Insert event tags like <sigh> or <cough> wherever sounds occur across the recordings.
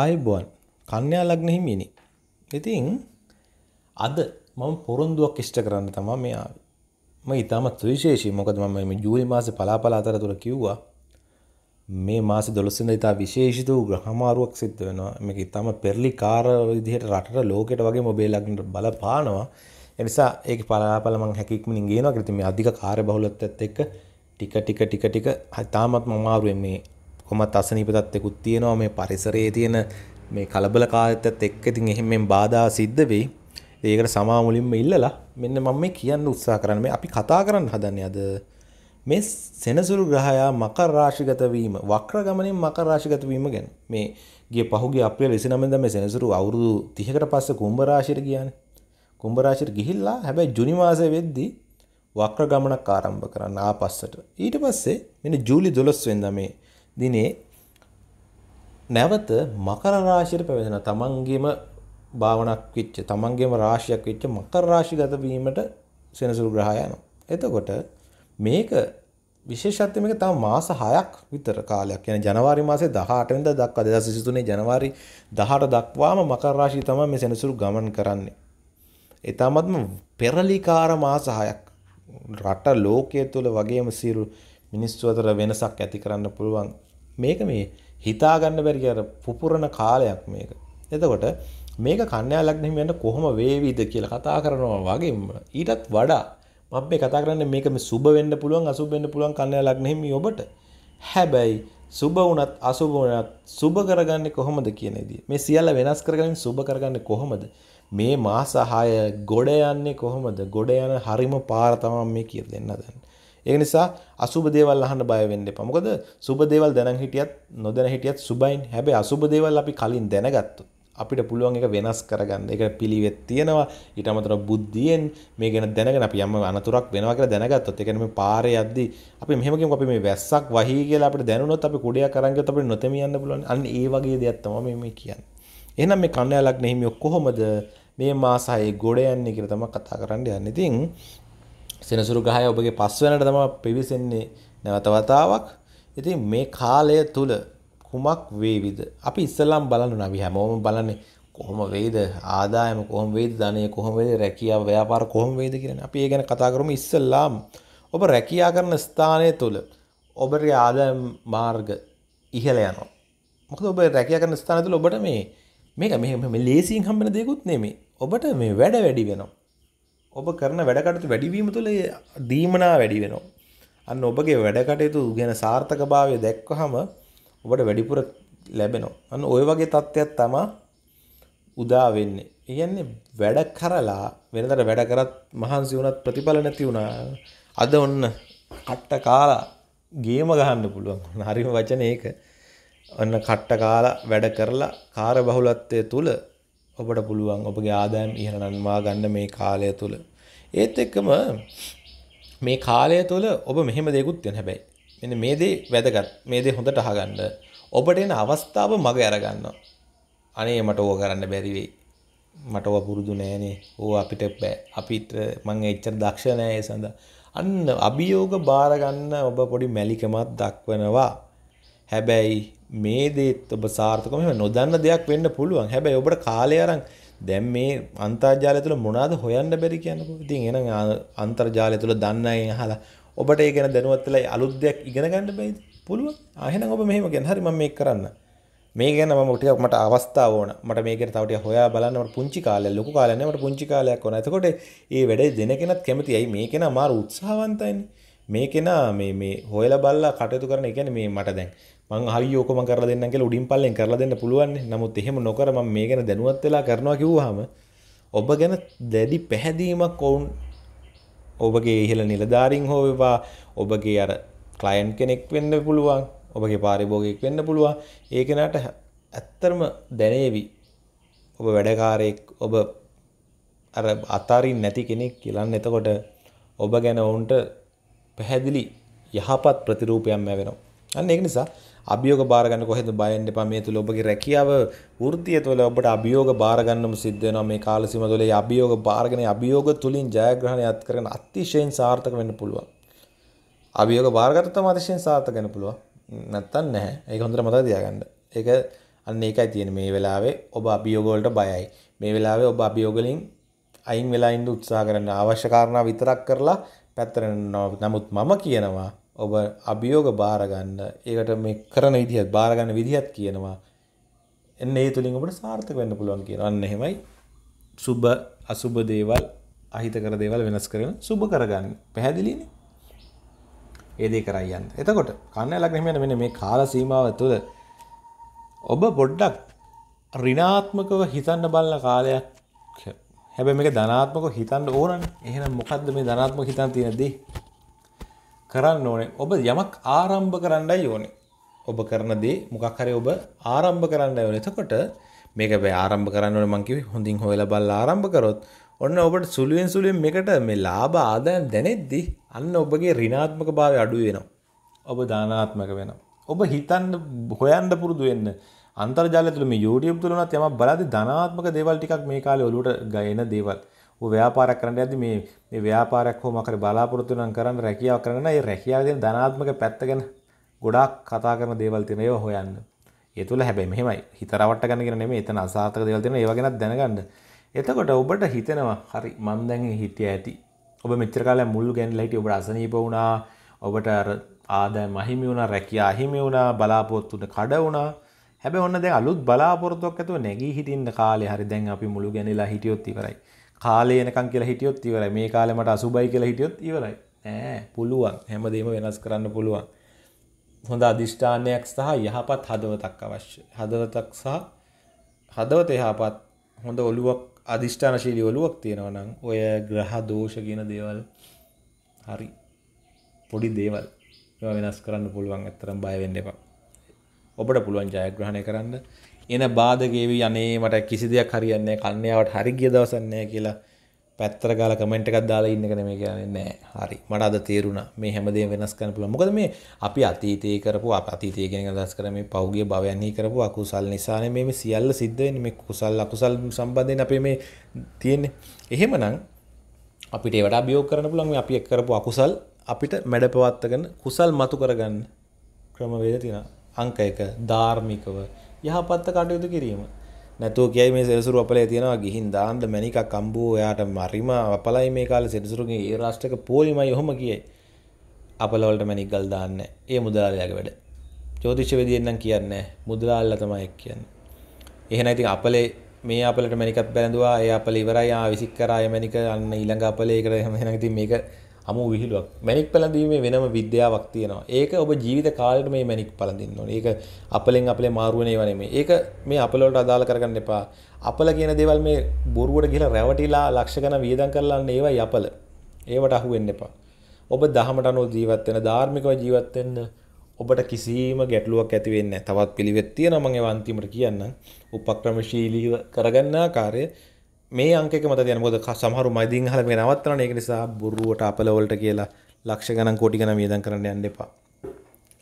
ආයුබෝවන් කන්‍යා ලග්න හිමියනි. ඉතින් අද මම පොරොන්දුවක් ඉෂ්ට කරන්න තමයි මේ ආවේ. මම ඊටමත් සුවිශේෂී මොකද මම මේ ජූලි මාසේ පලාපල අතරතුර කිව්වා මේ මාසේ 12 වෙනිදා ඊට විශේෂිත වූ ග්‍රහමාරුවක් සිද්ධ වෙනවා. මේක ඊටම පෙරලිකාර විදිහට රටට ලෝකෙට වගේ මොබේ ලග්නට බලපානවා. ඒ නිසා ඒකේ පලාපල මම හැකියක්මනින් ගේනවා. ඉතින් මේ අධික කාර්යබහුලත්වයත් එක්ක ටික ටික ටික ටික තාමත් මම මාරුවේ මේ කොමත් අසනීප තත්ත්වකුත් තියෙනවා මේ පරිසරයේ තියෙන මේ කලබලකාරීත්වයත් එක්ක ඉතින් එහෙම මෙන් බාධා සිද්ධ වෙයි. ඒකට සමා මුලින්ම ඉල්ලලා මෙන්න මම මේ කියන්න උත්සාහ කරන්නේ මේ අපි කතා කරන්න හදන්නේ අද මේ සෙනසුරු ග්‍රහයා මකර රාශිගත වීම වක්‍ර ගමනින් මකර රාශිගත වීම ගැන මේ ගිය පහුගිය අප්‍රේල් 29 දා මේ සෙනසුරු අවුරුදු 30කට පස්සේ කුම්භ රාශියට ගියානේ කුම්භ රාශියට ගිහිල්ලා හැබැයි ජුනි මාසෙ වෙද්දී වක්‍ර ගමනක් ආරම්භ කරන්න ආපස්සට ඊට පස්සේ මෙන්න ජූලි 12 වෙනිදා මේ දිනේ නැවත මකර රාශියට පැමිණෙන තමන්ගේම භාවනාවක් වෙච්ච තමන්ගේම රාශියක් වෙච්ච මකර රාශිගත වීමට සෙනසුරු ග්‍රහය යනවා. එතකොට මේක විශේෂත්වය මේක තව මාස 6ක් විතර කාලයක්. يعني ජනවාරි මාසේ 18 වෙනිදා දක්වා 2023 ජනවාරි 18 දක්වාම මකර රාශිය තමයි මේ සෙනසුරු ගමන් කරන්නේ. ඒ තමත්ම පෙරලිකාර මාස 6ක්. රට ලෝකයේ තුල වගේම සියලු මිනිස්සු අතර වෙනසක් ඇති කරන්න පුළුවන් මේක මේ හිතාගන්න බැරි අර පුපුරණ කාලයක් මේක. එතකොට මේක කන්‍යා ලග්න හිමියන්ට කොහොම වේවිද කියලා කතා කරනවා වගේම ඊටත් වඩා මම මේ කතා කරන්නේ මේක මේ සුබ වෙන්න පුළුවන් අසුබ වෙන්න පුළුවන් කන්‍යා ලග්න හිමි ඔබට. හැබැයි සුබ වුණත් අසුබ වුණත් සුබ කරගන්නේ කොහොමද කියන විදිය. මේ සියල්ල වෙනස් කරගන්න සුබ කරගන්නේ කොහොමද? මේ මාස 6 ගොඩ යන්නේ කොහොමද? ගොඩ යන හරිම පාර තමයි මේ කියලා දෙන්න දන්නේ. ඒ නිසා අසුබ දේවල් අහන්න බය වෙන්න එපා. මොකද සුබ දේවල් දැනන් හිටියත් නොදැන හිටියත් සුබයින්. හැබැයි අසුබ දේවල් අපි කලින් දැනගත්තොත් අපිට පුළුවන් ඒක වෙනස් කරගන්න. ඒක පිළිවෙත් තියෙනවා. ඊට අමතරව බුද්ධියෙන් මේ ගැන දැනගෙන අපි යම් අනතුරක් වෙනවා කියලා දැනගත්තොත් ඒ කියන්නේ මේ පාරේ යද්දී අපි මෙහෙම කියමු අපි මේ වැස්සක් වහී කියලා අපිට දැනුණොත් අපි කුඩයක් අරන් ගියොත් අපිට නොතෙමි යන්න පුළුවන්. අන්න ඒ වගේ දෙයක් තමයි මේ කියන්නේ. එහෙනම් මේ කන්‍යා ලග්න හිමියෝ කොහොමද මේ මාසයේ ගොඩ යන්නේ කියලා තමයි කතා කරන්න යන්නේ. ඉතින් සෙනසුරු ගහය ඔබගේ පස්වනට තම පිවිසෙන්නේ නැවතවතාවක් ඉතින් මේ කාලය තුළ කුමක් වේවිද අපි ඉස්සල්ලාම් බලන්න නවි හැමෝම බලන්නේ කොහොම වෙයිද ආදායම කොහොම වෙයිද ධනය කොහොම වෙයිද රැකියාව ව්‍යාපාර කොහොම වෙයිද කියන අපි ඒ ගැන කතා කරමු ඉස්සල්ලාම් ඔබ රැකියා කරන ස්ථානය තුළ ඔබගේ ආදායම් මාර්ග ඉහළ යනවා මොකද ඔබ රැකියා කරන ස්ථානය තුළ ඔබට මේ මේක මෙහෙම ලේසියෙන් හම්බෙන දෙයක්වත් නෙමෙයි ඔබට මේ වැඩ වැඩි වෙනවා ඔබ කරන වැඩකටතු වැඩිවීම තුළ දීමනා වැඩි වෙනවා. අන්න ඔබගේ වැඩකටයුතු ගැන සාර්ථක භාවය දැක්වහම ඔබට වැඩිපුර ලැබෙනවා. අන්න ඔය වගේ තත්ත්වයක් තමා උදා වෙන්නේ. කියන්නේ වැඩ කරලා වෙනතට වැඩ කරත් මහන්සි වුණත් ප්‍රතිඵල නැති වුණා. අද ඔන්න කට්ට කාලා ගේම ගහන්න පුළුවන්. හරිම වචන ඒක. ඔන්න කට්ට කාලා වැඩ කරලා කාර්ය බහුලත්වය තුළ ඔබට පුළුවන් ඔබගේ ආදායම් ඉහළ නන්වා ගන්න මේ කාලය තුල. ඒත් එක්කම මේ කාලය තුල ඔබ මෙහෙම දේකුත් වෙන හැබැයි. මෙන්න මේ දේ වැදගත්. මේ දේ හොඳට අහගන්න. ඔබට එන අවස්ථාව මග අර ගන්නවා. අනේ මට ඕක කරන්න බැරි වෙයි. මට ඕක පුරුදු නෑනේ. ඕක අපිට බෑ. අපිට මම එච්චර දක්ෂ නෑ ඒ සඳහා. අන්න අභියෝග බාර ගන්න ඔබ පොඩි මැලිකමක් දක්වනවා. හැබැයි මේ දේත් ඔබ සාර්ථකව මෙහෙම නොදන්න දෙයක් වෙන්න පුළුවන්. හැබැයි ඔබට කාලය අරන් දැන් මේ අන්තර්ජාලය තුළ මොනවද හොයන්න බැරි කියන්නකෝ. ඉතින් එහෙනම් අන්තර්ජාලය තුළ දන්න අය අහලා ඔබට ඒ ගැන දැනුවත් වෙලා අලුත් දෙයක් ඉගෙන ගන්න බැයිද? පුළුවන්. ආ එහෙනම් ඔබ මෙහෙම කියන. හරි මම මේක කරන්න. මේ ගැන මම ටිකක් මට අවස්ථාව ඕන. මට මේ ගැන තව ටිකක් හොයා බලන්න මට පුංචි කාලයක් ලොකු කාලයක් නෑ මට පුංචි කාලයක් ඕන. එතකොට මේ වැඩේ දෙන කෙනත් කැමතියි. මේකේ නම මාරු උත්සාහවන්තයිනේ. මේ කෙනා මේ මේ හොයලා බලලා කටයුතු කරන කියන්නේ මේ මට දැන් මං හරි ඕකම කරලා දෙන්නම් කියලා උඩින් පල්ලෙන් කරලා දෙන්න පුළුවන් නමුත් එහෙම නොකර මම මේ ගැන දැනුවත් වෙලා කරනවා කිව්වහම ඔබ ගැන දැඩි පැහැදීමක් ඔවුන් ඔබගේ ඉහළ නිලධාරින් හෝවවා ඔබගේ අර කලයින් කෙනෙක් වෙන්න පුළුවන් ඔබගේ පාරිභෝගයක් වෙන්න පුළුවන් ඒකෙනට ඇත්තරම දැනේවි ඔබ වැඩකාරයෙක් ඔබ අර අතාරින් නැති කෙනෙක් කියලන්න එතකොට ඔබ ගැන ඔවුන්ට පැහැදිලි යහපත් ප්‍රතිරූපයක්ම වෙනවා. අන්න ඒක නිසා අභියෝග බාරගන්න කොහෙද බයෙන් එපා මේ තුල ඔබගේ රැකියාව වෘත්තිය තුළ ඔබට අභියෝග බාරගන්නම සිද්ධ වෙනවා මේ කාල සීම තුළ මේ අභියෝග බාරගෙන අභියෝග තුලින් ජයග්‍රහණයත් කරගෙන අතිශයින් සාර්ථක වෙන්න පුළුවන් අභියෝග බාරගත්තොත් තමයි අතිශයින් සාර්ථක වෙන්න පුළුවන් නැත්තම් නැහැ ඒක හොඳට මතක තියාගන්න ඒක අන්න ඒකයි තියෙන්නේ මේ වෙලාවේ ඔබ අභියෝග වලට බයයි මේ වෙලාවේ ඔබ අභියෝග වලින් අයින් වෙලා ඉන්න උත්සාහ කරන්න අවශ්‍ය කාරණා විතරක් කරලා පැත්තරෙන්නවා නමුත් මම කියනවා ඔබ අභියෝග බාරගන්න ඒකට මේ කරන විදිහත් බාරගන්න විදිහත් කියනවා එන්න ඒ තුළින් ඔබට සාර්ථක වෙන්න පුළුවන් කියන අන්න එහෙමයි සුබ අසුබ දේවල් අහිතකර දේවල් වෙනස් කරන සුබ කරගන්න පැහැදිලිනේ ඒදේ කරයියන්න එතකොට කන්න ලක්නමට මෙන මේ කාල සීමාව තුළ ඔබ පොඩ්ඩක් රිනාත්මකව හිතන්න බලන කාලයක් හැබැ මේ ධනාත්මක හිතන්න ඕනන් එහෙන මොකක්ද මේ ධනාත්ම හිතන් තියෙනදී කරන්න ඕනේ ඔබ යමක් ආරම්භ කරන්නයි ඕනේ ඔබ කරන දේ මොකක් හරි ඔබ ආරම්භ කරන්න ඕනේ එතකොට මේක බෑ ආරම්භ කරන්න ඕනේ මං කිව්වේ හොඳින් හොයලා බලලා ආරම්භ කරොත් ඔන්න ඔබට සුළුවෙන් සුළුවෙන් මේකට මේ ලාභ ආදායම් දැනෙද්දී අන්න ඔබගේ ඍණාත්මක භාවය අඩු වෙනවා ඔබ ධනාත්මක වෙනවා ඔබ හිතන්න හොයන්න පුරුදු වෙන්න අන්තර්ජාලය තුළ මේ YouTube තුළ උනත් යමක් බලද්දි ධනාත්මක දේවල් ටිකක් මේ කාලේ ඔලුවට ගේන දේවල්. ඔය ව්‍යාපාරයක් කරන්න යද්දි මේ මේ ව්‍යාපාරයක් කොහොම හරි බලාපොරොත්තු වෙනම් කරන්න රැකියාවක් කරන්න නම් ඒ රැකියාවේ තියෙන ධනාත්මක පැත්ත ගැන ගොඩාක් කතා කරන දේවල් තියෙන ඒවා හොයන්න. ඒ තුළ හැබැයි මෙහෙමයි හිතරවට ගන්න කියන නෙමෙයි එතන අසාර්ථක දේවල් තියෙන ඒවා ගැනත් දැනගන්න. එතකොට ඔබට හිතෙනවා හරි මම දැන් හිටිය ඇති. ඔබ මෙච්චර කාලයක් මුල් ගැනලා හිටිය ඔබට අසනීප වුණා. ඔබට අර ආදායම අහිමි වුණා, රැකියාව අහිමි වුණා, බලාපොරොත්තු කඩ වුණා. හැබැ ඔන්න දැ අලුත් බලාපොරොත්තුවක් ඇතුව නැගී හිටින්න කාලේ හරි දැන් අපි මුළු ගැනලා හිටියොත් ඉවරයි කාලයනකං කියලා හිටියොත් ඉවරයි මේ කාලෙමට අසුබයි කියලා හිටියොත් ඉවරයි නෑ පුළුවන් හැමදේම වෙනස් කරන්න පුළුවන් හොඳ අධිෂ්ඨානයක් සහ යහපත් හදවතක් අවශ්‍ය හදවතක් සහ හදවත යහපත් හොඳ ඔලුවක් අධිෂ්ඨානශීලී ඔලුවක් තියෙනවනම් ඔය ග්‍රහ දෝෂ කියන දේවල් හරි පොඩි දේවල් වෙනස් කරන්න පුළුවන් ඇත්තරම් බය වෙන්න එපා ඔබට පුළුවන් ජයග්‍රහණය කරන්න එන බාධගේවී අනේ මට කිසි දෙයක් හරියන්නේ කන්‍යාවට හරිගිය දවසන්නේ කියලා පැත්තර ගාල කමෙන්ට් එකක් දාලා ඉන්න කෙනෙක් මේ කියන්නේ නෑ හරි මට අද තේරුණා මේ හැමදේම වෙනස් කරන්න පුළුවන් මොකද මේ අපි අතීතයේ කරපු අතීතයේ ගැන අදහස් කර මේ පෞගිය භවයන්හි කරපු අකුසල් නිසානේ මේ සියල්ල සිද්ධ වෙන්නේ මේ කුසල් අකුසල් සම්බන්ධයෙන් අපේ මේ තියෙන්නේ එහෙමනම් අපිට ඒ වඩා අභියෝග කරන්න පුළුවන් මේ අපි එක් කරපු අකුසල් අපිට මැඩපවත්තගෙන කුසල් මතු කරගන්න ක්‍රමවේද තියෙනවා අංක එක ධාර්මිකව යහපත්ත කටයුතු කිරීම නැතුව කියයි මේ සෙනසුරු අපලේ තියෙනවා ගිහින් දාන්න මැනිකක් අම්බෝ එයාට මරිම අපලයි මේ කාලේ සෙනසුරුගේ ඒ රාෂ්ටක පොලිමයි ඔහොම කියයි අපලවලට මැනික් ගල් දාන්න ඒ මුදලාලයාගේ වැඩ ජෝතිෂ්‍ය විදියෙන් නම් කියන්නේ මුදලාලලා තමයි කියන්නේ එහෙනම් ඉතින් අපලේ මේ අපලට මැනිකක් බැලඳවා ඒ අපල ඉවරයි ආ විසික් කරා මැනික අන්න ඊළඟ අපලේ කර එහෙම එහෙනම් ඉතින් මේක අමු විහිළුවක් මැනික් පලඳීමේ වෙනම විද්‍යාවක් තියෙනවා ඒක ඔබ ජීවිත කාලට මේ මැනික් පලඳින්න ඕන ඒක අපලෙන් අපලේ මාරුවනේ වනේ ඒක මේ අපලොට අදාළ කරගන්න එපා අපල කියන දේවල් මේ බොරුවට ගිල රැවටිලා ලක්ෂ ගන වියදන් කරලන්න ඒවා යපල ඒවට අහුවෙන්න එපා ඔබ දහමට අනුව ජීවත්වෙන ධාර්මිකව ජීවත්වෙන්න ඔබට කිසිීම ගැටලුවක් ඇතිවෙන්න තවත් පිළිවෙත්තිය නමගේ වන්තිමට කියන්න උපක්‍රමශීලීව කරගන්නා කාරය මේ අංකක මත තියන මොකද සමහරු මයිදින් අහලා මේ නවත්තනවා ඒක නිසා බොරුවට අපලවලට කියලා ලක්ෂ ගණන් කෝටි ගණන් වියදම් කරන්න යන්න එපා.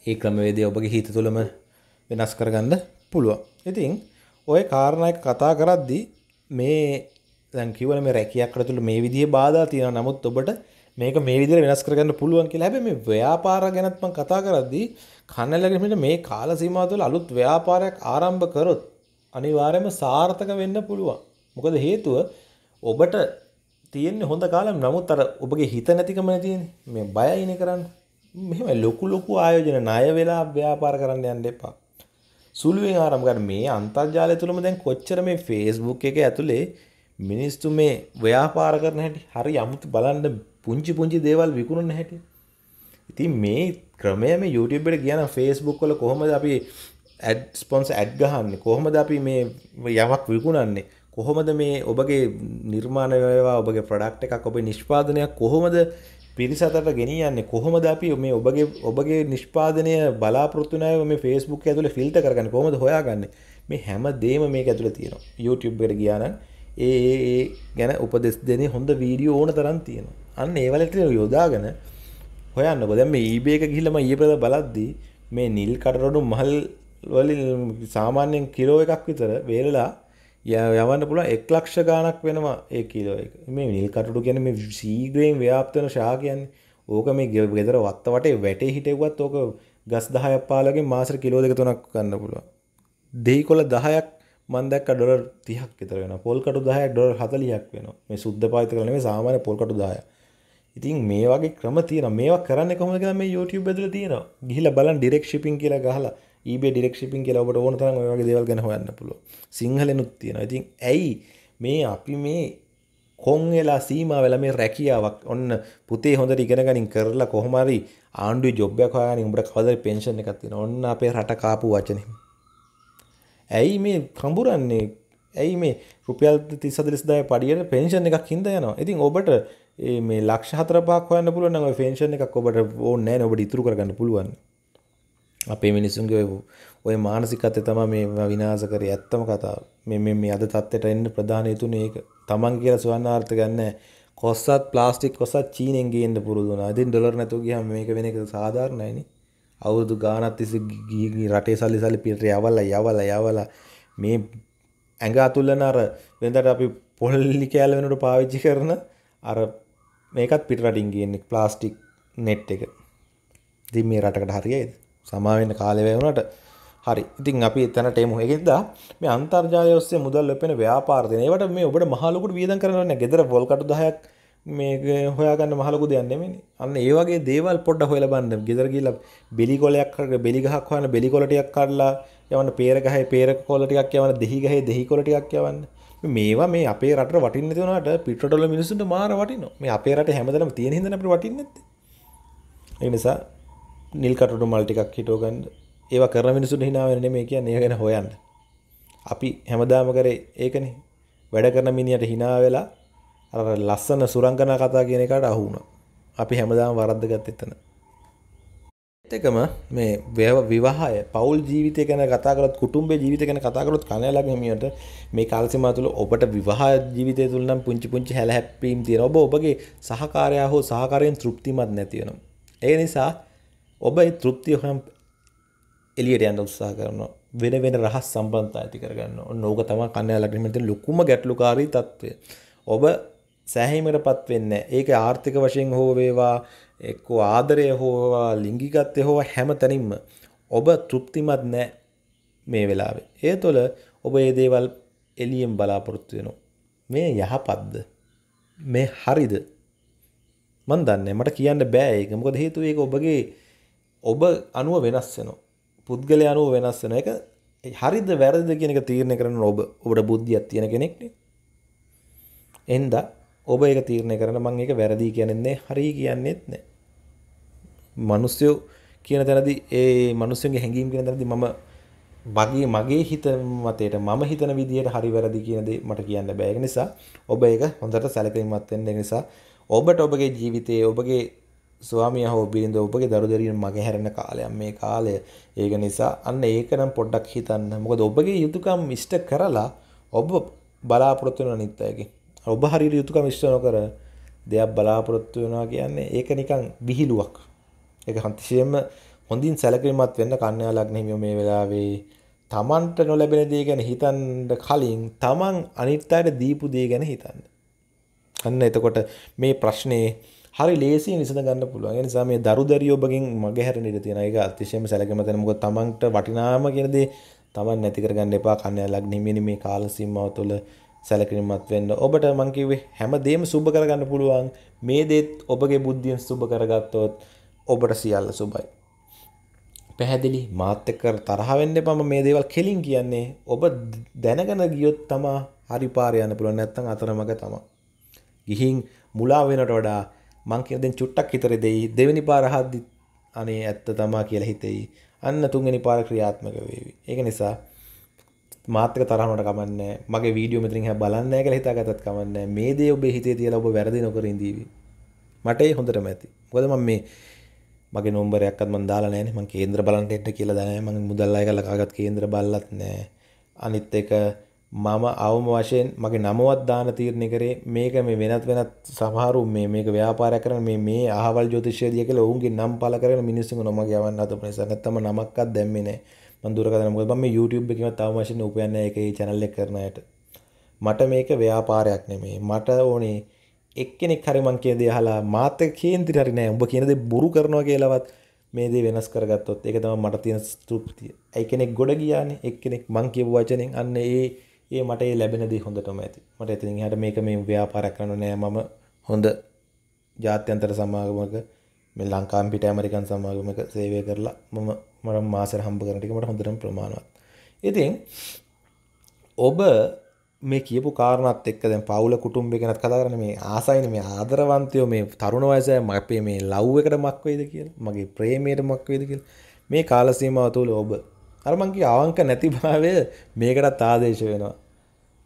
ඒ ක්‍රමවේදය ඔබගේ හිත තුළම වෙනස් කරගන්න පුළුවන්. ඉතින් ඔය කාරණා කතා කරද්දී මේ දැන් කිව්වනේ මේ රැකියක් අතර මේ විදිහේ බාධා තියෙනවා. නමුත් ඔබට මේක මේ විදිහට වෙනස් කරගන්න පුළුවන් කියලා හැබැයි මේ ව්‍යාපාර ගැනත් මම කතා කරද්දී කනලගෙන මේ කාල සීමාව තුළ අලුත් ව්‍යාපාරයක් ආරම්භ කරොත් අනිවාර්යයෙන්ම සාර්ථක වෙන්න පුළුවන්. මොකද හේතුව ඔබට තියෙන්නේ හොඳ කාලම් නමුත් අර ඔබගේ හිත නැතිකම තියෙන්නේ මේ බයයිනේ කරන්න. මෙහෙම ලොකු ලොකු ආයෝජන ණය වෙලා ව්‍යාපාර කරන්න යන්න එපා. සුළුවෙන් ආරම්භ කරන්න මේ අන්තර්ජාලය තුලම දැන් කොච්චර මේ Facebook එක ඇතුලේ මිනිස්සු මේ ව්‍යාපාර කරන හැටි හරි අමුතු බලන්න පුංචි පුංචි දේවල් විකුණන හැටි. ඉතින් මේ ක්‍රමය මේ YouTube එකට ගියා නම් Facebook වල කොහොමද අපි ඇඩ් ස්පොන්සර් ඇඩ් ගහන්නේ කොහොමද අපි මේ යමක් විකුණන්නේ කොහොමද මේ ඔබගේ නිර්මාණවයවා ඔබගේ ප්‍රඩක්් එකක් ඔබේ නිෂ්පාදනයක් කොහොමද පිරිසතට ගෙනියන්නේ කොහොමද අපි මේ ඔබගේ ඔබගේ නිෂ්පාදනය බලාපෘත්තුනය මේ ෆෙස්බුක් ඇතුළ ෆිල්ට කරන්න කොමද හොයාගන්න මේ හැම දේම මේ ඇතුළ තියෙනවා YouTubeුබ්ගට ගියාන ඒ ගැන උපදෙස් දෙන හොඳ වීඩියෝ ඕන තරන් තියෙනවා අන්න ඒවලට යොදාගෙන හොයන්න බොදැම ඒබේක ගිල්ලම ඒ ප්‍රද බලද්දී මේ නිල් කටරඩු මහල් වලින් සාමාන්‍යයෙන් කිලෝ එකක් විතර වේලලා යවන්න පුළ එක් ලක්ෂ ගානක් වෙනවා ඒ කියලෝ එක මේ නිල්කටු ගැන මේ සීග්‍රයෙන් ව්‍යාප්තන ශාකයන් ඕක මේ ගෙව ගෙදර වත්ත වටේ වැටේ හිටෙවත් ඕක ගස් දහයක් පාලගේ මාසර කිලෝ දෙක තුනක් ගන්න පුළුව දෙහි කොළ දහයක් මන්දක් ඩොර් තිහක් විතර වෙන පොල්කට දහය ඩොර් හතලියක් වෙන මේ සුද්ධ පාත කරන මේ සාමාන්‍ය පොල්කට දාය ඉතින් මේ වගේ ක්‍රම තියෙන මේවා කරන්න කොහොමද කියලා මේ YouTube ඇතුළේ තියෙනවා ගිහිල්ලා බලන්න ඩිරෙක්ට් ෂිපින් කියලා ගහලා ඒබේ ඩිරක්ෂිපින් කියලවට ඕන තරන් ඔයගේ දේවල් ගැන හොයන්න පුළුව සිංහලනුත් තියෙන ඉතින් ඇයි මේ අපි මේ කොන් වෙලා සීම වෙල මේ රැකියාවක් ඔන්න පුතේ හොඳ ඉගෙනගනින් කරලා කොහොමරි ආණ්ඩු ජොබ්යක් හයන උඹට කවදර පෙන්ෂණ එකත්තින ඔන්න අපේ රට කාපු වචන ඇයි මේ කඹුරන්නේ ඇයි මේ රුපියල් තිසදරිස්දාය පඩියට පෙන්ෂණ එකක් හිද යනවා ඉතින් ඔබට මේ ලක්ෂ හතරපක් හොයන්න පුළුවන් ඔය පෙන්ෂණ එකක් ඔබට ඕන්නෑ ඔබට ඉතුරු කරගන්න පුළුවන් අපේ මිනිසුන්ගේ ඔය මානසිකත්වය තමයි මේ විනාශ කරේ ඇත්තම කතාව. මේ මේ මේ අද තත්ත්වයට එන්න ප්‍රධාන හේතුනේ ඒක. Taman කියලා සුවන්නාර්ථ ගන්න කොස්සත් ප්ලාස්ටික් කොස්සත් චීනෙන් ගේන්න පුරුදු වුණා. ඉතින් ඩොලර් නැතුව ගියාම මේක වෙන එක සාධාරණයිනේ. අවුරුදු ගානක් තිස්සේ රටේ සල්ලි සල්ලි පිටට යවලා යවලා යවලා මේ ඇඟ අතුල්ලන අර වෙනදාට අපි පොල්ලි කෑල්ල වෙනකොට පාවිච්චි කරන අර මේකත් පිටරටින් ගියන්නේ ප්ලාස්ටික් net එක. ඉතින් මේ රටකට හරියයිද? සමාවෙන්න කාලවය වුණට හරි ඉතින් අපි තැනට එමු එකෙද මේ අන්තර්ජාලය ඔස්සේ මුදල් ලැබෙන ව්‍යාපාර දෙන ඒවට මේ ඔබට මහලොකුට වියදම් කරන්න නැහැ ගෙදර වොල් කටු 10ක් මේ හොයාගන්න මහලොකු දෙයක් නෙමෙයිනේ අන්න ඒ වගේ දේවල් පොඩ්ඩක් හොයලා බලන්න ගෙදර ගිහලා බෙලි කොලයක් කරලා බෙලි ගහක් හොයන්න බෙලි කොල ටිකක් කඩලා යවන්න පේර ගහේ පේර කොල ටිකක් යවන්න දෙහි ගහේ දෙහි කොල ටිකක් යවන්න මේවා මේ අපේ රට වටින්න තියනට පිටරටල මිනිසුන්ට මාර වටිනවා මේ අපේ රට හැමදලම තියෙන හිඳන අපිට වටින්නේ නැත්තේ ඒ නිසා නිල්කටු මල්ටිකක් හිටෝගන්ඩ ඒවා කර මිනිසුන් හිනාවෙන මේ කිය නය ගැන හොයන්න අපි හැමදාම කරේ ඒකනේ වැඩ කරන මිනියට හිනාවෙලා අර ලස්සන සුරංකන කතා කියන එකට අහුුණ අපි හැමදාම වරද්ද ගත් එතන එකම මේ ව්‍යව විවාහය පවල් ජීවිතය ගැන කතාකරත් කුටුම්බේ ජීවිත ගැන කතාකරොත් කනයලගමියට මේ කාල්සිමා තුළ ඔබට විවාහ ජීවිතය තුළනම් පුංචි පුංචි හැල හැප්පීම් තියෙන ඔබ ඔබගේ සහකාරයා හෝ සහකාරයෙන් තෘප්තිමත් නැතියෙනවා ඒ නිසා ඔබ ඒ තෘප්තිය හම් එලියට යන්න උත්සාහ කරනවා වෙන වෙන රහස් සම්බන්ධතා ඇති කරගන්න ඔන්න ඕක තමයි කන්‍යා ලග්නෙ මෙතන ලොකුම ගැටලුකාරී తත්වය. ඔබ සෑහීමකටපත් වෙන්නේ ඒක ආර්ථික වශයෙන් හෝ වේවා එක්කෝ ආදරය හෝ ලිංගිකත්වය හෝ හැම තැනින්ම ඔබ තෘප්තිමත් නැහැ මේ වෙලාවේ. ඒ තුළ ඔබ මේ දේවල් එළියෙන් බලාපොරොත්තු වෙනවා. මේ යහපත්ද? මේ හරිද? මන් දන්නේ මට කියන්න බෑ ඒක. මොකද හේතුව ඒක ඔබගේ ඔබ අනුව වෙනස් වෙනවා. පුද්ගලයා අනුව වෙනස් වෙන එක හරිද වැරදිද කියන එක තීරණය කරන ඔබ. ඔබට බුද්ධියක් තියෙන කෙනෙක්නේ. එන්ද ඔබ ඒක තීරණය කරන මම ඒක වැරදි කියන්නේ නැහැ, හරි කියන්නේත් නැහැ. මිනිස්සු කියන තැනදී ඒ මිනිස්සුන්ගේ හැඟීම් කියන තැනදී මම මගේ මගේ හිත මතයට මම හිතන විදිහට හරි වැරදි කියන දේ මට කියන්න බෑ. ඒක නිසා ඔබ ඒක හොඳට සැලකිලිමත් වෙන්න නිසා ඔබට ඔබගේ ජීවිතයේ ඔබගේ ස්වාමිය හෝ බිරිඳ ඔබගේ දරු දෙරියන් මගේ හැරෙන කාලයක් මේ කාලය. ඒක නිසා අන්න ඒකනම් පොඩ්ඩක් හිතන්න. මොකද ඔබගේ යුතුයකම් ඉෂ්ට කරලා ඔබ බලාපොරොත්තු වෙන අනිත් අයගේ. ඔබ හරියට යුතුයකම් ඉෂ්ට නොකර දෙයක් බලාපොරොත්තු වෙනවා කියන්නේ ඒක නිකන් විහිළුවක්. ඒක හන්තිසියෙම හොඳින් සැලකිලිමත් වෙන්න කන්‍යා ලග්න හිමියෝ මේ වෙලාවේ තමන්ට නොලැබෙන දේ ගැන හිතන්න කලින් තමන් අනිත් අයට දීපු දේ ගැන හිතන්න. අන්න එතකොට මේ ප්‍රශ්නේ හරි ලේසි විසඳ ගන්න පුළුවන්. ඒ නිසා මේ දරුදරිය ඔබගෙන් මගහැරෙන්න ඉඩ තියෙන එක අතිශයම සැලකීම තියෙන මොකද තමන්ට වටිනාම කියන දේ තමන් නැති කරගන්න එපා. කන්නලක් නිමෙන්නේ මේ කාල සීමාව තුළ සැලකිලිමත් වෙන්න. ඔබට මං කිව්වේ හැමදේම සුබ කරගන්න පුළුවන්. මේ දේත් ඔබගේ බුද්ධියෙන් සුබ කරගත්තොත් ඔබට සියල්ල සුබයි. පැහැදිලි මාත් එක්ක තරහ වෙන්න එපා මේ දේවල් කෙලින් කියන්නේ. ඔබ දැනගෙන ගියොත් තමා හරි පාර යන්න පුළුවන්. නැත්නම් අතරමඟ තමා. ගිහින් මුලා වෙනට වඩා මං කියන දැන් චුට්ටක් හිතර දෙයි දෙවෙනි පාර හද්දි අනේ ඇත්ත තමා කියලා හිතෙයි අන්න තුන්වෙනි පාර ක්‍රියාත්මක වේවි ඒක නිසා මාත්‍රික තරහමට කමන්නේ මගේ වීඩියෝ මෙතනින් හැබ බලන්න නැහැ කියලා හිතාගත්තත් කමන්නේ මේ දේ ඔබේ හිතේ තියලා ඔබ වැරදි නොකර ඉඳීවි මට ඒ හොඳටම ඇති මොකද මම මේ මගේ නම්බරයක්වත් මම දාලා නැහැ නේ මම කේන්දර බලන්න එන්න කියලා දාන්නේ මම මුදල් අය කරලා කාගත් කේන්දර බලලත් නැහැ අනිත් එක මම අවම වශයෙන් මගේ නමවත් දාන තීරණය කරේ මේක මේ වෙනත් වෙනත් සමහරු මේ මේක ව්‍යාපාරයක් කරන මේ මේ අහවල් ජ්‍යොතිෂයදිය කියලා ඔවුන්ගේ නම් පළ කරගෙන මිනිස්සුන්ව නම ගවන්න හදපු නිසා නැත්තම් නමක්වත් දැම්මේ නැහැ මම දුරකථන මොකද මම මේ YouTube එකේවත් අවම වශයෙන් උපයන්නේ ඒකේ channel එක කරන අයට මට මේක ව්‍යාපාරයක් නෙමෙයි මට ඕනේ එක්කෙනෙක් හරි මං කියන දේ අහලා මාත් එක්ක කේන්ද්‍රය හරි නැහැ උඹ කියන දේ බොරු කරනවා කියලාවත් මේ දේ වෙනස් කරගත්තොත් ඒක තමයි මට තියෙන තෘප්තිය. ඒ කෙනෙක් ගොඩ ගියානේ එක්කෙනෙක් මං කියපු වචනෙන් අන්න ඒ ඒ මට ඒ ලැබෙන දේ හොඳටම ඇති. මට එතනින් එහාට මේක මේ ව්‍යාපාරයක් කරන්න නෑ මම හොඳ ජාත්‍යන්තර සමාගමක මේ ලංකාම් පිට ඇමරිකන් සමාගමක සේවය කරලා මම මට මාසෙට හම්බ කරන ටික මට හොඳටම ප්‍රමාණවත්. ඉතින් ඔබ මේ කියපු කාරණත් එක්ක දැන් පවුල කුටුම්බ ගැනත් කතා කරන්නේ මේ ආසයිනේ මේ ආදරවන්තයෝ මේ තරුණ වයසේ අපේ මේ ලව් එකට මක් වේද කියලා මගේ ප්‍රේමයට මක් වේද කියලා මේ කාල සීමාව තුළ ඔබ අරමන්ගේ අවංක නැතිභාවය මේකටත් ආදේශ වෙනවා.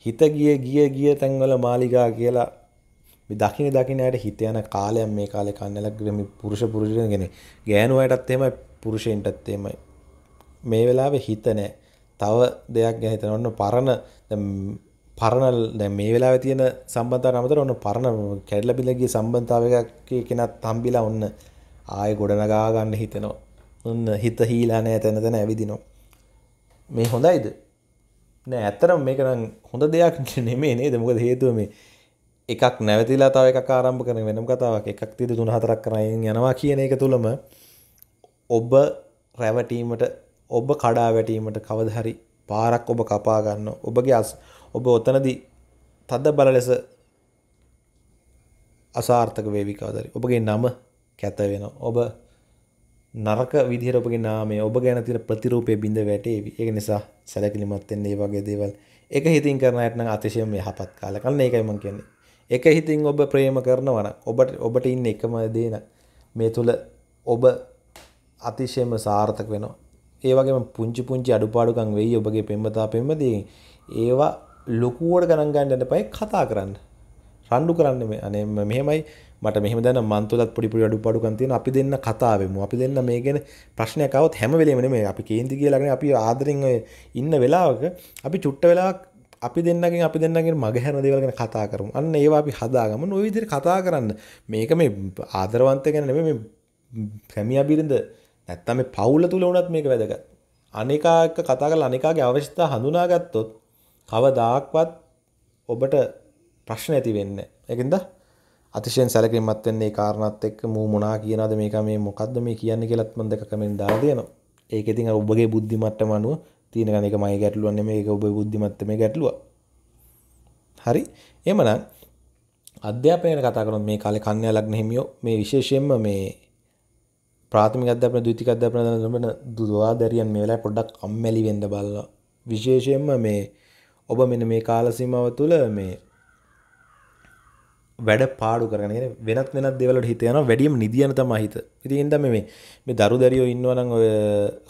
හිත ගිය ගිය ගිය තැන්වල මාලිගා කියලා දකින දකිනයට හිත යන කාලයක් මේ කාලේ කන්නලක් මේ පුරුෂ පුරුෂයන් ගැන ගෑනු අයටත් එහෙමයි පුරුෂයන්ටත් එහෙමයි මේ වෙලාවේ හිත නැහැ තව දෙයක් ගැන හිතන ඔන්න පරණ පරණ දැන් මේ වෙලාවේ තියෙන සම්බන්ධතාවන අතර ඔන්න පරණ කැඩලා බිලා ගිය සම්බන්ධතාවයක කෙනත් හම්බිලා ඔන්න ආයෙ ගොඩනගා ගන්න හිතෙනවා ඔන්න හිත හීලා නැහැ තැන තැන ඇවිදිනවා මේ හොඳයිද නෑ ඇත්තරම් මේක නම් හොඳ දෙයක් <laughs> නෙමේ නේද මොකද හේතුව මේ එකක් නැවතිලා තව එකක් ආරම්භ කරන වෙනම කතාවක් එකක් තියද තුන හතරක් කරන යනවා කියන එක තුළම ඔබ රැවටීමට ඔබ කඩා වැටීමට කවද හරි පාරක් ඔබ කපා ගන්න ඔබගේ අස් ඔබ ඔතනදී තද බල ලෙස අසාර්ථක වේවි කවදරි ඔබගේ නම කැත වෙන ඔබ නරක විදිහට ඔබගේ නාමය ඔබ ගැන තියෙන ප්‍රතිරූපය බිඳ වැටේවි. ඒක නිසා සැලකිලිමත් වෙන්න මේ වගේ දේවල්. එක හිතින් කරන අයට නම් අතිශයම යහපත් කාලයක්. අන්න ඒකයි මම කියන්නේ. එක හිතින් ඔබ ප්‍රේම කරනවා නම් ඔබට ඔබට ඉන්න එකම දේ නම් මේ තුල ඔබ අතිශයම සාර්ථක වෙනවා. ඒ වගේම පුංචි පුංචි අඩුපාඩුකම් වෙයි ඔබගේ පෙම්වතා පෙම්වතියෙන්. ඒවා ලොකුවට ගණන් ගන්න යන්න එපා කතා කරන්න. රණ්ඩු කරන්න මේ අනේ මෙහෙමයි මට මෙහෙම දැන මන් තුලත් පොඩි පොඩි අඩුපාඩුකම් තියෙනවා අපි දෙන්න කතා වෙමු අපි දෙන්න මේ ගැන ප්‍රශ්නයක් આવොත් හැම වෙලෙම නෙමෙයි අපි කේන්ති කියලාගෙන අපි ආදරෙන් ඉන්න වෙලාවක අපි චුට්ට වෙලාවක් අපි දෙන්නගෙන් අපි දෙන්නගෙන් මගහැරන දේවල් ගැන කතා කරමු. අන්න ඒවා අපි හදාගමු. ওই විදිහට කතා කරන්න. මේක මේ ආදරවන්ත ගැන නෙමෙයි මේ ප්‍රැමියා බිරිඳ නැත්තම් මේ පවුල තුල වුණත් මේක වැදගත්. අනිකා එක්ක කතා කරලා අනිකාගේ අවශ්‍යතා හඳුනාගත්තොත් කවදාක්වත් ඔබට ප්‍රශ්න ඇති වෙන්න එකද අතිශයෙන් සැලකින්මත් වෙන්නේ කාරණත් එක්ක මූ මොනා කියනද මේක මේ මොකක්ද මේ කියන්නේ කියලත් මම දෙක කමෙන් දාලා දෙනවා ඒක ඉතින් අර ඔබගේ බුද්ධි මට්ටම අනුව තියෙන ගණ එක මගේ ගැටලුවක් නෙමෙයි ඒක ඔබේ බුද්ධි මට්ටමේ ගැටලුව හරි එහෙමනම් අධ්‍යාපනය ගැන කතා කරනොත් මේ කාලේ කන්‍යා ලග්න හිමියෝ මේ විශේෂයෙන්ම මේ ප්‍රාථමික අධ්‍යාපන ද්විතීක අධ්‍යාපන ලැබෙන දුවාදරියන් මේ වෙලාවේ පොඩ්ඩක් අම්මැලි වෙන්න බලනවා විශේෂයෙන්ම මේ ඔබ මෙන්න මේ කාල සීමාව තුළ මේ වැඩ පාඩු කරගෙන වෙනත් වෙනත් දෙවලට හිතයන වැඩියම් නිදියන තම හිත ඉති ඉද මේ මේ දරු දැරියෝ ඉන්නවනං ඔය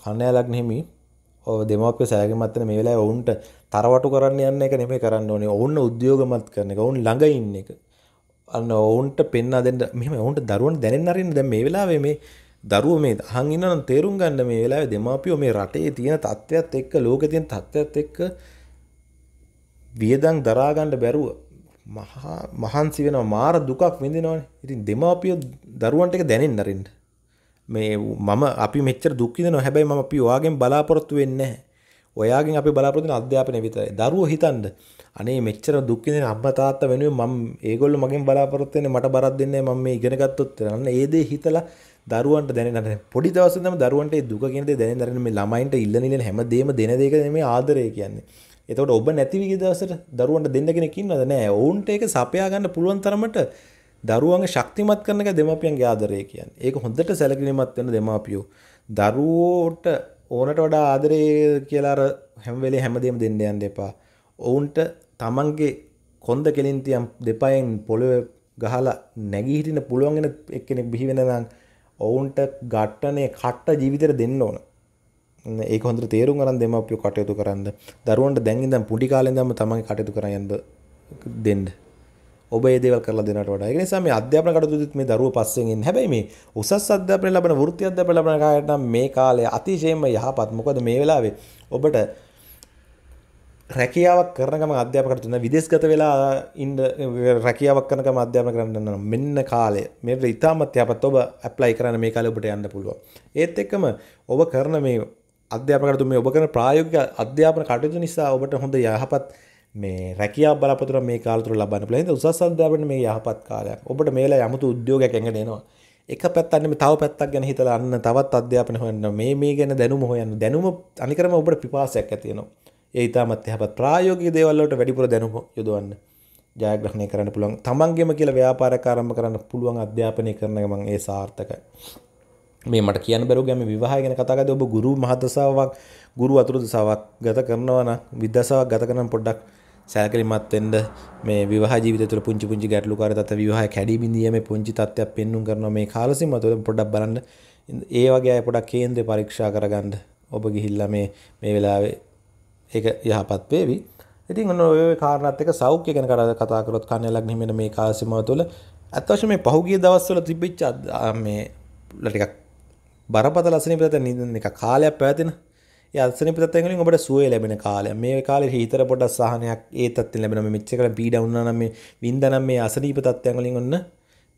කන්නෑලක් නෙමි දෙමපය සෑග මත්තන මේ වෙලා ඔවුන්ට තරවටු කරන්න යන්න එක නෙමේ කරන්න ඕනේ ඔවුන්න උද්‍යෝගමත් කරන එක ඔවුන් ළඟ ඉන්න එක අන්න ඔවුන්ට පෙන්න්න දෙන්න මෙම ඔවුන්ට දරුවන් දැනන්නරින් ද මේ වෙලාවේ මේ දරුව මේ හංගන්න තේරුම් ගන්න මේ වෙලා දෙමාපියෝ මේ රටේ තියෙන තත්ත්වත් එක්ක ලෝක තියන තත්ත්වත් එක්ක වියදං දරාගණ්ඩ බැරුව මහා මහන්සි වෙන මාර දුකක් විඳිනවනේ ඉතින් දෙමාපිය දරුවන්ට එක දැනෙන්න අරින්න මේ මම අපි මෙච්චර දුක් විඳිනවා හැබැයි මම අපි ඔයාගෙන් බලාපොරොත්තු වෙන්නේ නැහැ ඔයාගෙන් අපි බලාපොරොත්තු වෙන අධ්‍යාපනය විතරයි දරුවෝ හිතන්න අනේ මෙච්චර දුක් විඳින අම්මා තාත්තා වෙනුවෙන් මම ඒගොල්ලෝ මගෙන් බලාපොරොත්තු වෙන්නේ මට බරක් දෙන්නේ නැහැ මම මේ ඉගෙන ගත්තොත් කියලා අන්න ඒ දේ හිතලා දරුවන්ට දැනට පොඩි දවසම දරුවන්ට දුක කියනද දැන දරන මේ ළමයින්ට ඉල්ල නිල හැමදේම දෙන දෙක මේ ආදරය කියන්නේ එතකොට ඔබ නැතිවිගේ දවසට දරුවන්ට දෙන්න කෙනෙක් ඉන්නවද නැහැ ඔවුන්ට ඒක සපයා ගන්න පුළුවන් තරමට දරුවන්ගේ ශක්තිමත් කරන එක දෙමාපියන්ගේ ආදරය කියන්නේ. ඒක හොඳට සැලකිලිමත් වෙන දෙමාපියෝ. දරුවෝට ඕනට වඩා ආදරය කියලා අර හැම වෙලේ හැමදේම දෙන්න යන්න එපා. ඔවුන්ට තමන්ගේ කොන්ද කෙලින් තියම් දෙපයෙන් පොළොව ගහලා නැගී හිටින්න පුළුවන් වෙන එක්කෙනෙක් බිහි වෙනනම් ඔවුන්ට ඝට්ටනේ කට්ට ජීවිතේ දෙන්න ඕන. ඒ හොඳ තේරු කරන් දෙම අපිය කටයුතු කරන්න දරුවන්ට දැන්ඉදම් පුඩි කාලෙදම තමයි කටයුතු කරයන්ද දෙන්න ඔබ ඒදවල් කරලා දෙනට වඩා නිසාම අධ්‍යාපන කටයුතුත් මේ දරුව පස්සෙන් හැබැයි මේ උසස් අධ්‍යාපනය ලබන වෘත්ති අධ්‍යාපනය ලබන කාට මේ කාලය අතිශයම යහපත් මොකද මේ වෙලාවේ ඔබට රැකියාවක් කරනකම අධ්‍යාපකට තුන්න විදේශගත වෙලා ඉන්ඩ රැකියාවක් කරනකම අධ්‍යාපන කරන්න මෙන්න කාලය මෙට ඉතාමත්්‍යපත් ඔබ ඇප්ලයි කරන්න මේ කාල ඔබට යන්න පුළුව ඒත් එක්කම ඔබ කරන මේ අධ්‍යාපකට මේ ඔබ කරන ප්‍රායෝගික අධ්‍යාපන කටයුතු නිසා ඔබට හොඳ යහපත් මේ රැකියා බලාපොරොත්තු මේ කාල තුළ ලබන්න පුළුවන්. ඒ උසස් අධ්‍යාපනයේ මේ යහපත් කාලයක්. ඔබට මේලා යමුතු උද්‍යෝගයක් ඇඟට එනවා. එක පැත්තක් නෙමෙයි තව පැත්තක් ගැන හිතලා අන්න තවත් අධ්‍යාපන හොයන්න මේ මේ ගැන දැනුම හොයන්න. දැනුම අනිකරම ඔබට පිපාසයක් ඇති වෙනවා. ඒ ඊටමත් යහපත් ප්‍රායෝගික දේවල් වලට වැඩිපුර දැනුම යොදවන්න. ජයග්‍රහණය කරන්න පුළුවන්. තමන්ගෙම කියලා ව්‍යාපාරයක් ආරම්භ කරන්න පුළුවන් අධ්‍යාපනය කරන ගමන් ඒ සාර්ථකයි. මේ මට කියන බැරුව ගැම විවාහය ගැන කතා කරද්දී ඔබ ගුරු මහදසාවක් ගුරු අතුරු දසාවක් ගත කරනවා නම් විද්දසාවක් ගත කරන පොඩ්ඩක් සෑකලිමත් වෙන්න මේ විවාහ ජීවිතය තුළ පුංචි පුංචි ගැටලුකාර තත්ත්ව විවාහය කැඩී බිඳීමේ පුංචි තත්ත්වයක් පෙන්වුම් කරනවා මේ කාලසීමාව තුළ පොඩ්ඩක් බලන්න ඒ වගේ අය පොඩක් කේන්ද්‍රේ පරීක්ෂා කරගන්න ඔබ ගිහිල්ලා මේ මේ වෙලාවේ ඒක යහපත් වේවි. ඉතින් ඔන්න ඔය කාරණාත් එක්ක සෞඛ්‍ය ගැන කතා කරොත් කන්නේ ලග්න හිමින මේ කාලසීමාව තුළ අත්වශයෙන් මේ පහුගිය දවස්වල තිබිච්ච මේ ටිකක් බරපතල අසනීපතත් එක කාලයක් පැවතින ඒ අසනීපතත් වලින් ඔබට සුවය ලැබෙන කාලය මේ කාලේ හිතට පොඩක් සහනයක් ඒ තත්ත්වෙන් ලැබෙන මේ මෙච්චර පීඩා වුණා නම් මේ වින්දා නම් මේ අසනීප තත්ත්වයන් වලින් ඔන්න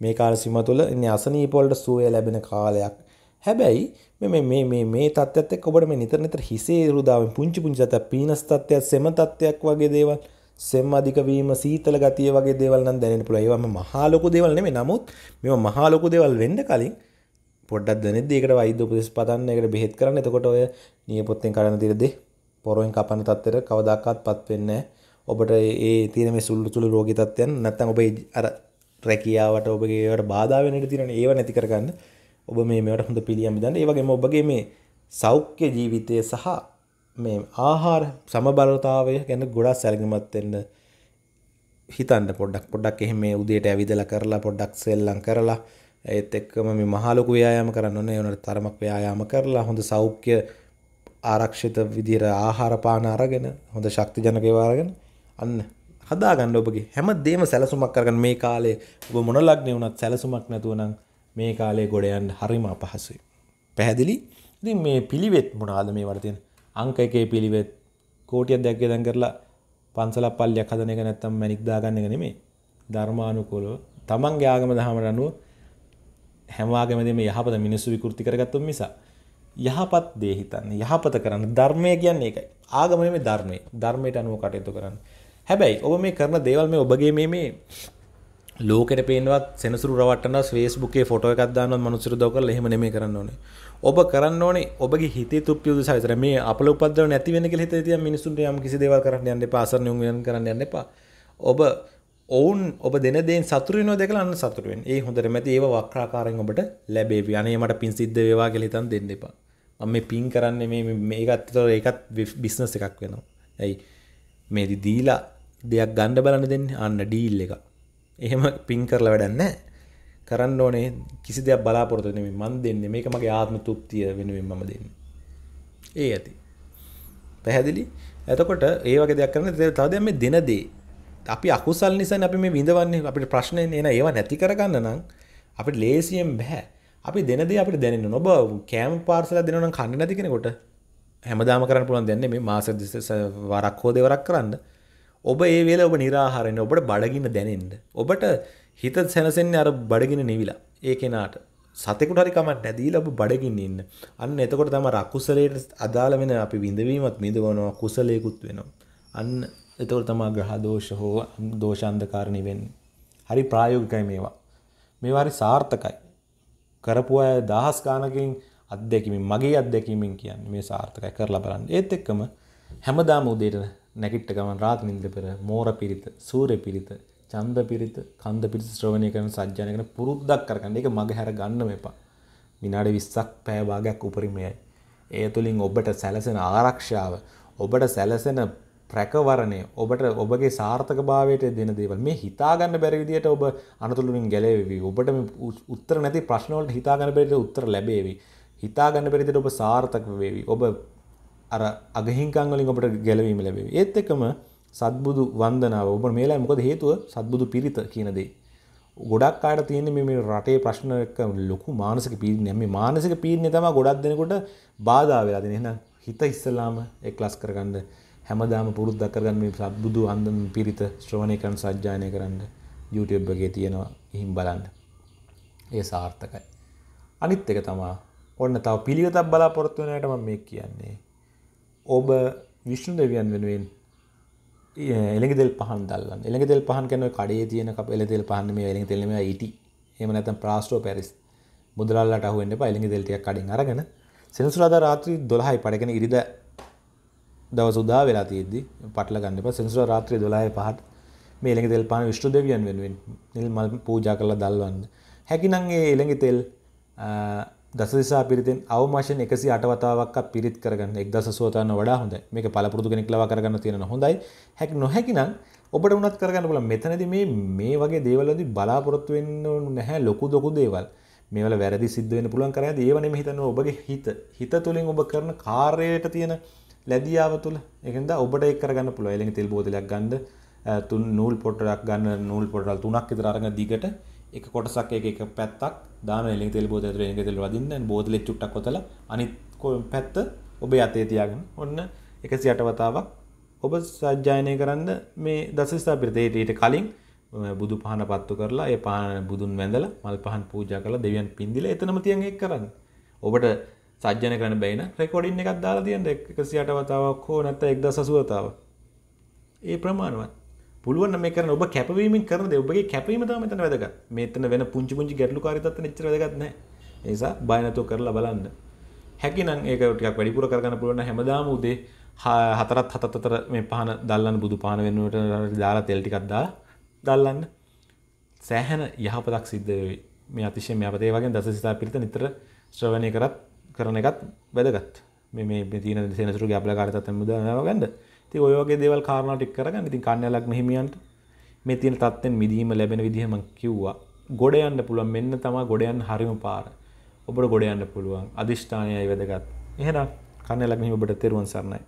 මේ කාල සීම තුළ ඉන්නේ අසනීප වලට සුවය ලැබෙන කාලයක් හැබැයි මේ මේ මේ මේ තත්ත්වයත් එක්ක ඔබට මේ නිතර නිතර හිසේ රුදාවෙන් පුංචි පුංචි තත්ත්වයක් පීනස් තත්ත්වයක් සෙම තත්ත්වයක් වගේ දේවල් සෙම් අධික වීම සීතල ගතිය වගේ දේවල් නම් දැනෙන්න පුළුවන්. ඒවා මහා ලොකු දේවල් නෙමෙයි. නමුත් මේවා මහා ලොකු දේවල් වෙන්න කලින් පොඩ්ඩක් දනෙද ඒකට වෛද්‍ය උපදෙස් පතන්න එකට බෙහෙත් කරන්න එතකොට ඔය නියපොත්තෙන් කරන තිරදේ පොරොවෙන් කපන තත්ත්වයට කවදාකවත් පත් වෙන්නේ ඔබට ඒ තියෙන මේ සුළු සුළු රෝගී තත්ත්වයන් නැත්නම් ඔබේ අර රැකියාවට ඔබගේ ඒවට බාධා වෙන ඉඩ තියෙන ඒව නැති කරගන්න ඔබ මේ මේවට හොඳ පිළියම් දාන්න ඒ වගේම ඔබගේ මේ සෞඛ්‍ය ජීවිතය සහ මේ ආහාර සමබරතාවය ගැන ගොඩක් සැලකිලිමත් වෙන්න හිතන්න පොඩ්ඩක් පොඩ්ඩක් එහෙම මේ උදේට ඇවිදලා කරලා පොඩ්ඩක් සෙල්ලම් කරලා ඒත් එක්කම මේ මහා ලොකු ව්‍යායාම කරන්න ඕනේ ඒ උනට තරමක් ව්‍යායාම කරලා හොඳ සෞඛ්‍ය ආරක්ෂිත විදිහට ආහාර පාන අරගෙන හොඳ ශක්තිජනක ඒවා අරගෙන අන්න හදාගන්න ඔබගේ හැමදේම සැලසුමක් කරගන්න මේ කාලේ ඔබ මොන ලග්නේ වුණත් සැලසුමක් නැතුව නම් මේ කාලේ ගොඩ යන්න හරිම අපහසුයි. පැහැදිලි? ඉතින් මේ පිළිවෙත් මොනවාද මේ වල තියෙන? අංක එකේ පිළිවෙත් කෝටියක් දෙකක් ගෙදම් කරලා පන්සලක් පල්ලියක් හදන එක නැත්තම් මැණික් දාගන්න එක නෙමෙයි. ධර්මානුකූලව තමන්ගේ ආගම දහමට අනුව හැමවාගමදම යහපත මිනිස්සු විකෘති කරගත්තු නිසා. යහපත් දේ හිතන්නේ යහපත කරන්න ධර්මය කියන්නේ එකයි ආගමන මේ ධර්මය ධර්මයට අනුව කටයුතු කරන්න. හැබැයි ඔබ මේ කරන දේවල් මේ ඔබගේ මේ මේ ලෝකෙට පේනවත් සෙනසුරු රවට්ටන ෆේස්බුකේ ෆොටෝ එකක් දානවත් මනුස්සරු දව කරලා එහෙම නෙමෙයි කරන්න ඕනේ. ඔබ කරන්න ඕනේ ඔබගේ හිතේ තුප්පියුදු සවිතර මේ අපල උපද්දව නැති වෙන කියලා හිතේ තියන් මිනිස්සුන්ට යම් කිසි දේවල් කරන්න යන්න එපා අසරණ යොමු කරන්න යන්න එපා. ඔබ ඔවුන් ඔබ දෙනදේ සතුරන දෙකලන්න සතුරුවෙන් ඒ හොඳට මැති ඒ වක්්‍රාකාරෙන් ඔබට ලැබේවි අනේ මට පින් සිද්ධ වේවා කෙලිතන් දෙන්න එපා මම පින් කරන්න මේ මේකත්තර ඒකත් බිස්නස් එකක් වෙනවා ඇයි මේදි දීලා දෙයක් ගණ්ඩ බලන්න දෙන්න අන්න ඩීල් එක එහෙම පින් කරලා වැඩන්න කරන්න ඕනේ කිසි දෙයක් බලාපොරොත්තු නෙමෙයි මන් දෙන්නේ මේක මගේ ආත්ම තෘප්තිය වෙනුවෙන් මම දෙන්නේ ඒ ඇති පැහැදිලි එතකොට ඒ වගේ දෙයක් කරන තව දැන් මේ දෙන දේ අපි අකුසල් නිසා අපි මේ විඳවන්නේ අපිට ප්‍රශ්නය එන ඒවා නැති කරගන්න නම් අපිට ලේසියෙන් බැහැ අපි දෙනද අපට දැනන්න නොබ කෑම් පාර්සල දෙනන කන්න නැති කෙනකොට හැමදාම කරන්න පුළන් දෙන්නේ මේ මාස වරක් හෝ දෙවරක් කරන්න ඔබ ඒ වෙල ඔබ නිරාහරෙන් ඔබට බඩගින්න දැනෙන්ට ඔබට හිත සැනසෙන්නේ අර බඩගෙන නිවිලා ඒ කෙනාට සතෙකුට හරිකමට නැදීල ඔබ බඩගින්න ඉන්න අන්න එතකොට තම රක්කුසලයට අදාළ වෙන අපි විඳවීමත් මිදවනවා කුසලයකුත් වෙනවා අන්න එතකොට තමා ග්‍රහ දෝෂ හෝ දෝෂාන්ධකාර නිවෙන්නේ. හරි ප්‍රායෝගිකයි මේවා. මේවා හරි සාර්ථකයි. කරපු අය දහස් ගානකින් අත්දැකීමෙන් මගේ අත්දැකීමෙන් කියන්නේ මේ සාර්ථකයි කරලා බලන්න. ඒත් එක්කම හැමදාම උදේට නැගිට්ට ගමන් රාත් නිින්ද පෙර මෝර පිරිත, සූර්ය පිරිත, චන්ද පිරිත, කන්ද පිරිත ශ්‍රවණය කරන සජ්ජාන කරන පුරුද්දක් කරගන්න. ඒක මග හැර ගන්න මේපා. විනාඩි 20ක් පැය භාගයක් උපරිමයයි. ඒ තුලින් ඔබට සැලසෙන ආරක්ෂාව, ඔබට සැලසෙන රැකවරණය ඔබට ඔබගේ සාර්ථක භාවයට දෙන දේවල් මේ හිතාගන්න බැරිවිදියට ඔබ අනතුළුමින් ගැලවෙවී ඔබට උත්තර නැති ප්‍රශ්නවලට හිතාගන්න බැරිට උත්තර ලැබේවි හිතාගන්න බැරිදිට ඔබ සාර්ථක වේවි ඔබ අර අගහිංකංවලින් ඔබට ගැලවීම ලැබේ ඒත් එකම සත්බුදු වන්දනාව ඔබ මේලා මොකද හේතුව සත්බුදු පිරිත කියනදේ ගොඩක් අයට තියෙන මේ රටේ ප්‍රශ්න එක්ක ලොකු මානසික පීඩනය. මේ මානසික පීඩනය තමයි ගොඩක් දෙනෙකුට බාධා වෙලා දෙන. එහෙනම් හිත ඉස්සලාම එක්ලස් කරගන්න හැමදාම පුරුද්දක් කරගන්න මේ සත්බුදු අන්දම පිරිත ශ්‍රවණය කරන සජ්ජායනය කරන්න YouTube එකේ තියෙනවා ඉහින් බලන්න. ඒ සාර්ථකයි. අනිත් එක තමයි ඔන්න තව පිළිවෙතක් බලාපොරොත්තු වෙන එකට මම මේ කියන්නේ. ඔබ විෂ්ණු දෙවියන් වෙනුවෙන් එළඟදෙල් පහන් දැල්ලන්න. එළඟදෙල් පහන් කියන්නේ ඔය කඩේ තියෙන කප එළඟදෙල් පහන් මේ එළඟදෙල් නෙමෙයි ඊටි. එහෙම නැත්නම් ප්‍රාස්ටෝ පැරිස්. මුදලාල්ලට අහු වෙන්න එපා එළඟදෙල් ටිකක් කඩෙන් අරගෙන සෙනසුරාදා රාත්‍රී 12යි පඩගෙන ඉරිදා දවස උදා වෙලා තියෙද්දි පටල ගන්න එපා. සෙනසුරා රාත්‍රියේ 12 5ට මේ එළඟ තෙල් පාන විෂ්ණු දෙවියන් වෙනුවෙන් නිල් මල් පූජා කරලා දල්වන්න. හැකිනම් ඒ එළඟ තෙල් දසදිසා පිරිතෙන් අවමාශයෙන් 108 වතාවක් පිරිත් කරගන්න 1000සෝතන වඩා හොඳයි. මේක පළපුරුදු කෙනෙක් ලවා කරගන්න තියෙන හොඳයි. හැකි නොහැකිනම් ඔබට උනත් කරගන්න පුළුවන්. මෙතනදී මේ මේ වගේ දේවල් වලදී බලාපොරොත්තු වෙන්න නැහැ ලොකු දොකු දේවල්. මේවල වැරදි සිද්ධ වෙන්න පුළුවන් කරන්නේ ඒව නෙමෙයි හිතන්නේ ඔබගේ හිත. හිත තුලින් ඔබ කරන කාර්යයට තියෙන ලැදියාව තුළ එකද ඔබට එක් කරගන්න පුළුව එලෙ තෙල් බෝතලයක් ගන්ද තුන් නූල් පොට්ටක් ගන්න නූල් පොටල් තුනක් විතර අරගෙන දිගට එක කොටසක් එක එක පැත්තක් දාන එලෙ තෙල් බෝතලයට එලෙ තෙල් වදින්න බෝතලෙ චුට්ටක් ඔතලා අනිත් පැත්ත ඔබේ අතේ තියාගෙන ඔන්න 108 වතාවක් ඔබ සජ්ජායනය කරන්න මේ දස ස්ථාපිත ඊට කලින් බුදු පහන පත්තු කරලා ඒ පහන බුදුන් වැඳලා මල් පහන් පූජා කරලා දෙවියන් පින්දිලා එතනම තියන් එක් කරන්න. ඔබට සජ්‍යන කරන බැයින රෙකෝඩින් එකක් දාලා තියන්න එකසියට වතාවක් හෝ නැත්ත එක්ද සසුවතාව ඒ ප්‍රමාණවත් පුළුවන් මේ කරන ඔබ කැපවීමෙන් කරන දේ ඔබගේ කැපවීම තමයි මෙතන වැදගත් මෙතන වෙන පුංචි පුංචි ගැටලුකාරී තත්ත්වෙ එච්චර වැදගත් නැහැ ඒ නිසා බය නැතුව කරලා බලන්න හැකිනම් ඒක ටිකක් වැඩිපුර කරගන්න පුළුවන් හැමදාම උදේ හතරත් හතත් අතර මේ පහන දල්ලන්න බුදු පාන වෙනුවට දාලා තෙල් ටිකක් දාලා දල්ලන්න සෑහෙන යහපතක් සිද්ධ වෙයි මේ අතිශය මේ අපතේ වගේ දසසිතා පිළිත නිතර ශ්‍රවණය කරත් කරන එකත් වැදගත් මේ තින සෙනසරු ගැපලකාරතත් මුදනාව ගන්න ති ඔයගේ දේවල් කාරණටික් කරගන්න ඉතින් කන්නලක් හිමියන්ට මේ තියෙන තත්වෙන් මිදීම ලැබෙන විදිහම කිව්වා ගොඩයන්න පුළුවන් මෙන්න තමා ගොඩයන් හරිම පාර ඔබට ගොඩයන්න පුළුවන් අධිෂ්ඨානයයි වැදගත් එහෙනම් කන්නලක් මෙහි ඔබට තෙරුවන් සරණයි